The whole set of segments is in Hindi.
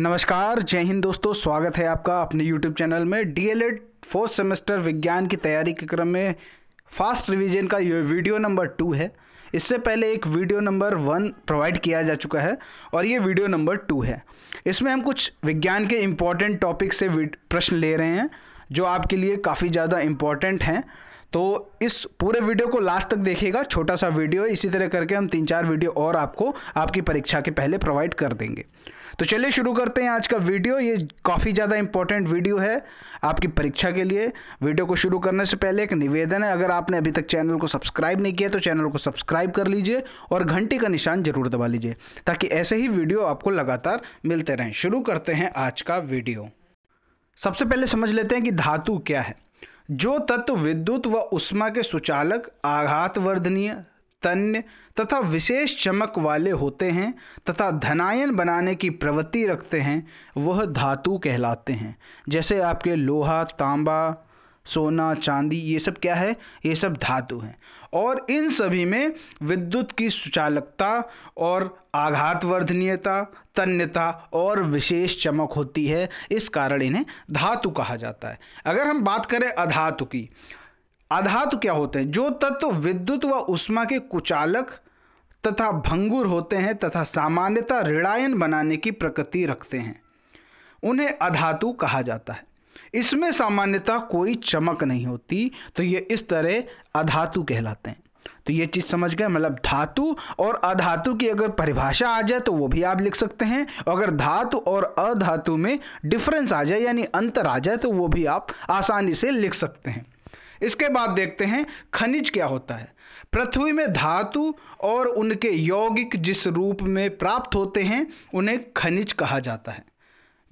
नमस्कार जय हिंद दोस्तों स्वागत है आपका अपने यूट्यूब चैनल में डीएलएड फोर्थ सेमेस्टर विज्ञान की तैयारी के क्रम में फास्ट रिवीजन का ये वीडियो नंबर टू है इससे पहले एक वीडियो नंबर वन प्रोवाइड किया जा चुका है और ये वीडियो नंबर टू है इसमें हम कुछ विज्ञान के इम्पॉर्टेंट टॉपिक से प्रश्न ले रहे हैं जो आपके लिए काफ़ी ज़्यादा इम्पॉर्टेंट हैं तो इस पूरे वीडियो को लास्ट तक देखिएगा छोटा सा वीडियो इसी तरह करके हम तीन चार वीडियो और आपको आपकी परीक्षा के पहले प्रोवाइड कर देंगे तो चलिए शुरू करते हैं आज का वीडियो ये काफ़ी ज़्यादा इंपॉर्टेंट वीडियो है आपकी परीक्षा के लिए वीडियो को शुरू करने से पहले एक निवेदन है अगर आपने अभी तक चैनल को सब्सक्राइब नहीं किया तो चैनल को सब्सक्राइब कर लीजिए और घंटी का निशान जरूर दबा लीजिए ताकि ऐसे ही वीडियो आपको लगातार मिलते रहें शुरू करते हैं आज का वीडियो सबसे पहले समझ लेते हैं कि धातु क्या है जो तत्व विद्युत व उष्मा के सुचालक आघात वर्धनीय तन्य तथा विशेष चमक वाले होते हैं तथा धनायन बनाने की प्रवृत्ति रखते हैं वह धातु कहलाते हैं जैसे आपके लोहा तांबा सोना चांदी ये सब क्या है ये सब धातु हैं और इन सभी में विद्युत की सुचालकता और आघात वर्धनीयता तन्यता और विशेष चमक होती है इस कारण इन्हें धातु कहा जाता है अगर हम बात करें अधातु की अधातु क्या होते हैं जो तत्व विद्युत व उष्मा के कुचालक तथा भंगुर होते हैं तथा सामान्यतः ऋणायन बनाने की प्रकृति रखते हैं उन्हें अधातु कहा जाता है इसमें सामान्यतः कोई चमक नहीं होती तो ये इस तरह अधातु कहलाते हैं तो ये चीज़ समझ गए मतलब धातु और अधातु की अगर परिभाषा आ जाए तो वो भी आप लिख सकते हैं अगर धातु और अधातु में डिफरेंस आ जाए यानी अंतर आ जाए तो वो भी आप आसानी से लिख सकते हैं इसके बाद देखते हैं खनिज क्या होता है पृथ्वी में धातु और उनके यौगिक जिस रूप में प्राप्त होते हैं उन्हें खनिज कहा जाता है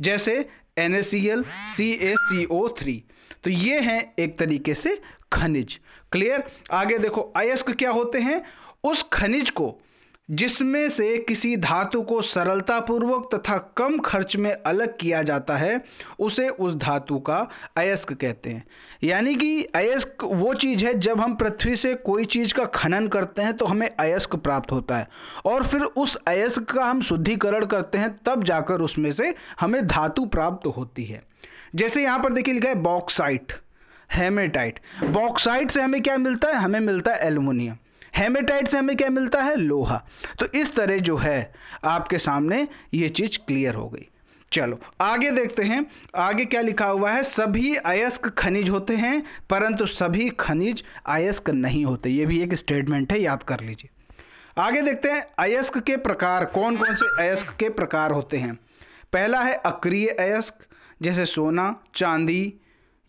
जैसे N A C L C A C O three तो ये हैं एक तरीके से खनिज क्लियर आगे देखो अयस्क क्या होते हैं उस खनिज को जिसमें से किसी धातु को सरलतापूर्वक तथा कम खर्च में अलग किया जाता है उसे उस धातु का अयस्क कहते हैं यानी कि अयस्क वो चीज़ है जब हम पृथ्वी से कोई चीज़ का खनन करते हैं तो हमें अयस्क प्राप्त होता है और फिर उस अयस्क का हम शुद्धिकरण करते हैं तब जाकर उसमें से हमें धातु प्राप्त होती है जैसे यहाँ पर देखिए लिखा है बॉक्साइट हेमेटाइट बॉक्साइट से हमें क्या मिलता है हमें मिलता है एलुमिनियम हेमेटाइट से हमें क्या मिलता है लोहा तो इस तरह जो है आपके सामने ये चीज़ क्लियर हो गई चलो आगे देखते हैं आगे क्या लिखा हुआ है सभी अयस्क खनिज होते हैं परंतु सभी खनिज अयस्क नहीं होते ये भी एक स्टेटमेंट है याद कर लीजिए आगे देखते हैं अयस्क के प्रकार कौन कौन से अयस्क के प्रकार होते हैं पहला है अक्रिय अयस्क जैसे सोना चांदी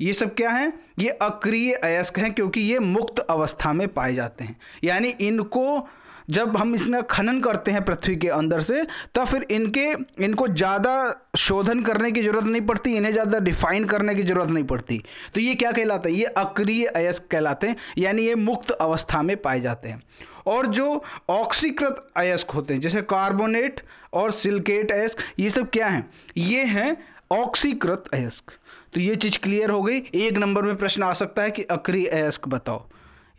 ये सब क्या हैं ये अक्रिय अयस्क हैं क्योंकि ये मुक्त अवस्था में पाए जाते हैं यानी इनको जब हम इसका खनन करते हैं पृथ्वी के अंदर से तब फिर इनके इनको ज़्यादा शोधन करने की ज़रूरत नहीं पड़ती इन्हें ज़्यादा डिफाइन करने की ज़रूरत नहीं पड़ती तो ये क्या कहलाते हैं ये अक्रिय अयस्क कहलाते हैं यानी ये मुक्त अवस्था में पाए जाते हैं और जो ऑक्सीकृत अयस्क होते हैं जैसे कार्बोनेट और सिल्केट अयस्क ये सब क्या हैं ये हैं ऑक्सीकृत अयस्क तो ये चीज़ क्लियर हो गई एक नंबर में प्रश्न आ सकता है कि अक्री अयस्क बताओ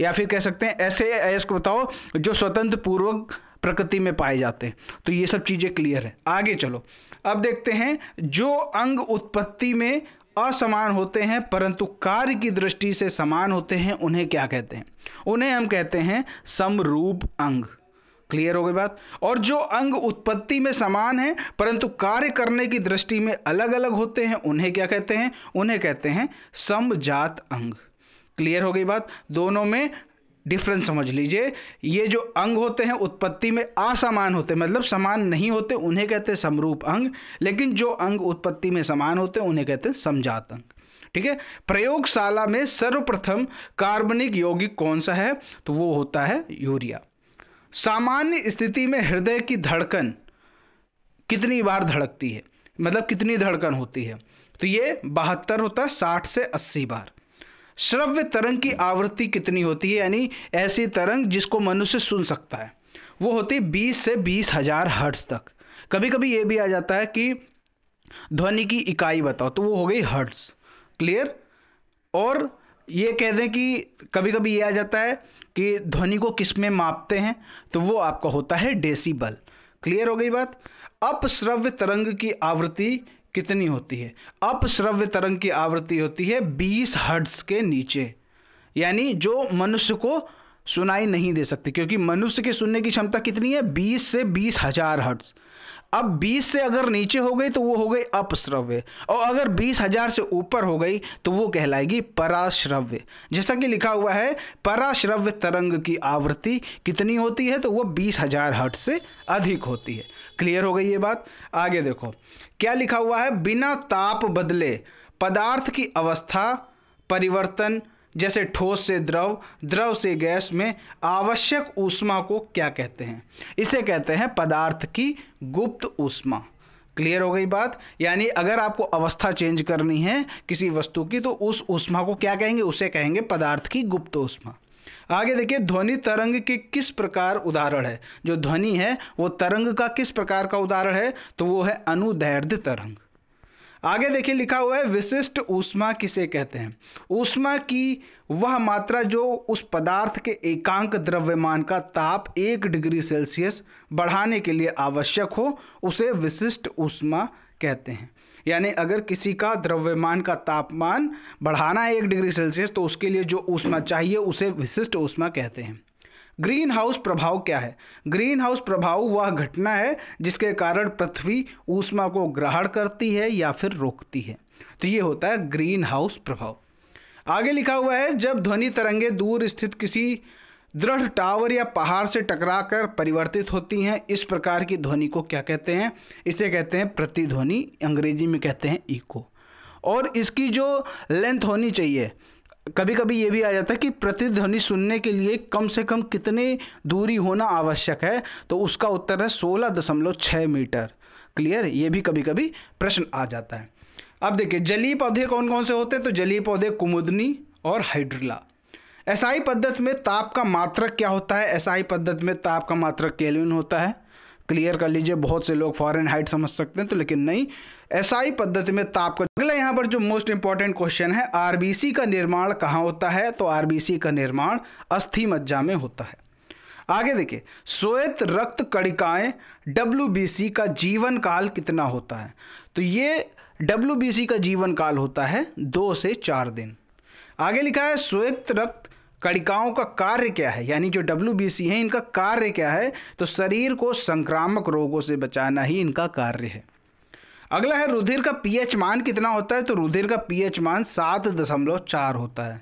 या फिर कह सकते हैं ऐसे अयस्क बताओ जो स्वतंत्र पूर्वक प्रकृति में पाए जाते हैं तो ये सब चीज़ें क्लियर है आगे चलो अब देखते हैं जो अंग उत्पत्ति में असमान होते हैं परंतु कार्य की दृष्टि से समान होते हैं उन्हें क्या कहते हैं उन्हें हम कहते हैं समरूप अंग क्लियर हो गई बात और जो अंग उत्पत्ति में समान हैं परंतु कार्य करने की दृष्टि में अलग अलग होते हैं उन्हें क्या कहते हैं उन्हें कहते हैं समजात अंग क्लियर हो गई बात दोनों में डिफरेंस समझ लीजिए ये जो अंग होते हैं उत्पत्ति में असमान होते मतलब समान नहीं होते उन्हें कहते हैं समरूप अंग लेकिन जो अंग उत्पत्ति में समान होते उन्हें कहते हैं समझात अंग ठीक है प्रयोगशाला में सर्वप्रथम कार्बनिक यौगिक कौन सा है तो वो होता है यूरिया सामान्य स्थिति में हृदय की धड़कन कितनी बार धड़कती है मतलब कितनी धड़कन होती है तो ये बहत्तर होता है साठ से अस्सी बार श्रव्य तरंग की आवृत्ति कितनी होती है यानी ऐसी तरंग जिसको मनुष्य सुन सकता है वो होती है बीस से बीस हजार हर्ट्स तक कभी कभी ये भी आ जाता है कि ध्वनि की इकाई बताओ तो वो हो गई हर्ट्स क्लियर और ये कह दें कि कभी कभी ये आ जाता है कि ध्वनि को किस में मापते हैं तो वो आपका होता है डेसीबल क्लियर हो गई बात अपश्रव्य तरंग की आवृत्ति कितनी होती है अपश्रव्य तरंग की आवृत्ति होती है 20 हर्ट्स के नीचे यानी जो मनुष्य को सुनाई नहीं दे सकती क्योंकि मनुष्य के सुनने की क्षमता कितनी है 20 से बीस हज़ार हर्ट्स अब 20 से अगर नीचे हो गई तो वो हो गई अपश्रव्य और अगर बीस हजार से ऊपर हो गई तो वो कहलाएगी पराश्रव्य जैसा कि लिखा हुआ है पराश्रव्य तरंग की आवृत्ति कितनी होती है तो वो बीस हजार हट से अधिक होती है क्लियर हो गई ये बात आगे देखो क्या लिखा हुआ है बिना ताप बदले पदार्थ की अवस्था परिवर्तन जैसे ठोस से द्रव द्रव से गैस में आवश्यक ऊष्मा को क्या कहते हैं इसे कहते हैं पदार्थ की गुप्त ऊष्मा क्लियर हो गई बात यानी अगर आपको अवस्था चेंज करनी है किसी वस्तु की तो उस ऊष्मा को क्या कहेंगे उसे कहेंगे पदार्थ की गुप्त ऊष्मा आगे देखिए ध्वनि तरंग के किस प्रकार उदाहरण है जो ध्वनि है वो तरंग का किस प्रकार का उदाहरण है तो वो है अनुदैर्घ्य तरंग आगे देखिए लिखा हुआ है विशिष्ट ऊष्मा किसे कहते हैं ऊष्मा की वह मात्रा जो उस पदार्थ के एकांक द्रव्यमान का ताप एक डिग्री सेल्सियस बढ़ाने के लिए आवश्यक हो उसे विशिष्ट ऊष्मा कहते हैं यानी अगर किसी का द्रव्यमान का तापमान बढ़ाना है एक डिग्री सेल्सियस तो उसके लिए जो ऊष्मा चाहिए उसे विशिष्ट ऊष्मा कहते हैं ग्रीन हाउस प्रभाव क्या है ग्रीन हाउस प्रभाव वह घटना है जिसके कारण पृथ्वी ऊष्मा को ग्रहण करती है या फिर रोकती है तो ये होता है ग्रीन हाउस प्रभाव आगे लिखा हुआ है जब ध्वनि तरंगे दूर स्थित किसी दृढ़ टावर या पहाड़ से टकराकर परिवर्तित होती हैं इस प्रकार की ध्वनि को क्या कहते हैं इसे कहते हैं प्रतिध्वनि अंग्रेजी में कहते हैं इको और इसकी जो लेंथ होनी चाहिए कभी कभी ये भी आ जाता है कि प्रतिध्वनि सुनने के लिए कम से कम कितनी दूरी होना आवश्यक है तो उसका उत्तर है सोलह दशमलव छः मीटर क्लियर ये भी कभी कभी प्रश्न आ जाता है अब देखिए जलीय पौधे कौन कौन से होते हैं तो जलीय पौधे कुमुदनी और हाइड्रिला एसआई पद्धति में ताप का मात्रक क्या होता है एसआई पद्धति में ताप का मात्रक केल्विन होता है क्लियर कर लीजिए बहुत से लोग फॉरेन हाइट समझ सकते हैं तो लेकिन नहीं एसआई पद्धति में ताप का यहाँ पर जो मोस्ट इंपॉर्टेंट क्वेश्चन है आरबीसी का निर्माण कहाँ होता है तो आरबीसी का निर्माण अस्थि मज्जा में होता है आगे देखिए श्वेत रक्त कणिकाएं डब्ल्यू का जीवन काल कितना होता है तो ये डब्ल्यू का जीवन काल होता है दो से चार दिन आगे लिखा है श्वेत रक्त कड़िकाओं का कार्य क्या है यानी जो डब्ल्यू है इनका कार्य क्या है तो शरीर को संक्रामक रोगों से बचाना ही इनका कार्य है अगला है रुधिर का पीएच मान कितना होता है तो रुधिर का पीएच मान सात दशमलव चार होता है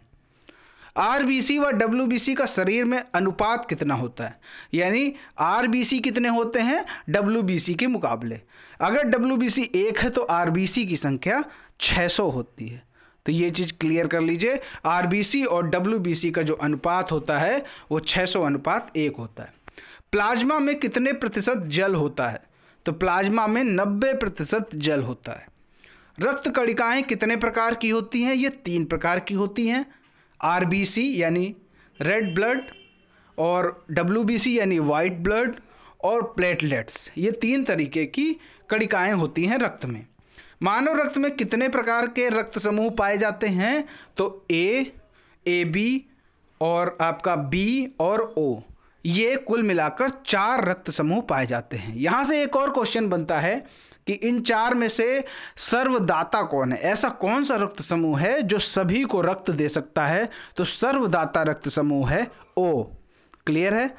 आरबीसी व डब्ल्यूबीसी का शरीर में अनुपात कितना होता है यानी आरबीसी कितने होते हैं डब्ल्यूबीसी के मुकाबले अगर डब्ल्यूबीसी एक है तो आरबीसी की संख्या छः सौ होती है तो ये चीज़ क्लियर कर लीजिए आरबीसी और डब्ल्यूबीसी का जो अनुपात होता है वो छः अनुपात एक होता है प्लाज्मा में कितने प्रतिशत जल होता है तो प्लाज्मा में 90 प्रतिशत जल होता है रक्त कणिकाएं कितने प्रकार की होती हैं ये तीन प्रकार की होती हैं आर यानी रेड ब्लड और डब्ल्यू यानी वाइट ब्लड और प्लेटलेट्स ये तीन तरीके की कणिकाएं होती हैं रक्त में मानव रक्त में कितने प्रकार के रक्त समूह पाए जाते हैं तो ए ए बी और आपका बी और ओ ये कुल मिलाकर चार रक्त समूह पाए जाते हैं यहाँ से एक और क्वेश्चन बनता है कि इन चार में से सर्वदाता कौन है ऐसा कौन सा रक्त समूह है जो सभी को रक्त दे सकता है तो सर्वदाता रक्त समूह है ओ क्लियर है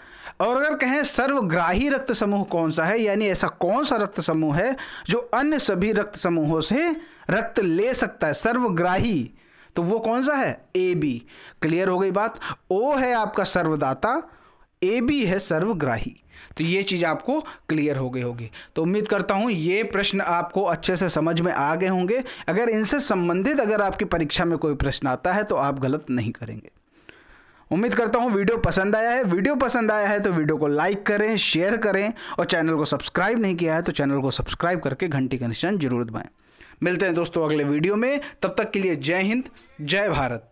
और अगर कहें सर्वग्राही रक्त समूह कौन सा है यानी ऐसा कौन सा रक्त समूह है जो अन्य सभी रक्त समूहों से रक्त ले सकता है सर्वग्राही तो वो कौन सा है ए बी क्लियर हो गई बात ओ है आपका सर्वदाता ए बी है सर्वग्राही तो ये चीज़ आपको क्लियर हो गई होगी तो उम्मीद करता हूँ ये प्रश्न आपको अच्छे से समझ में आ गए होंगे अगर इनसे संबंधित अगर आपकी परीक्षा में कोई प्रश्न आता है तो आप गलत नहीं करेंगे उम्मीद करता हूँ वीडियो पसंद आया है वीडियो पसंद आया है तो वीडियो को लाइक करें शेयर करें और चैनल को सब्सक्राइब नहीं किया है तो चैनल को सब्सक्राइब करके घंटी का निशान जरूर दबाएँ मिलते हैं दोस्तों अगले वीडियो में तब तक के लिए जय हिंद जय भारत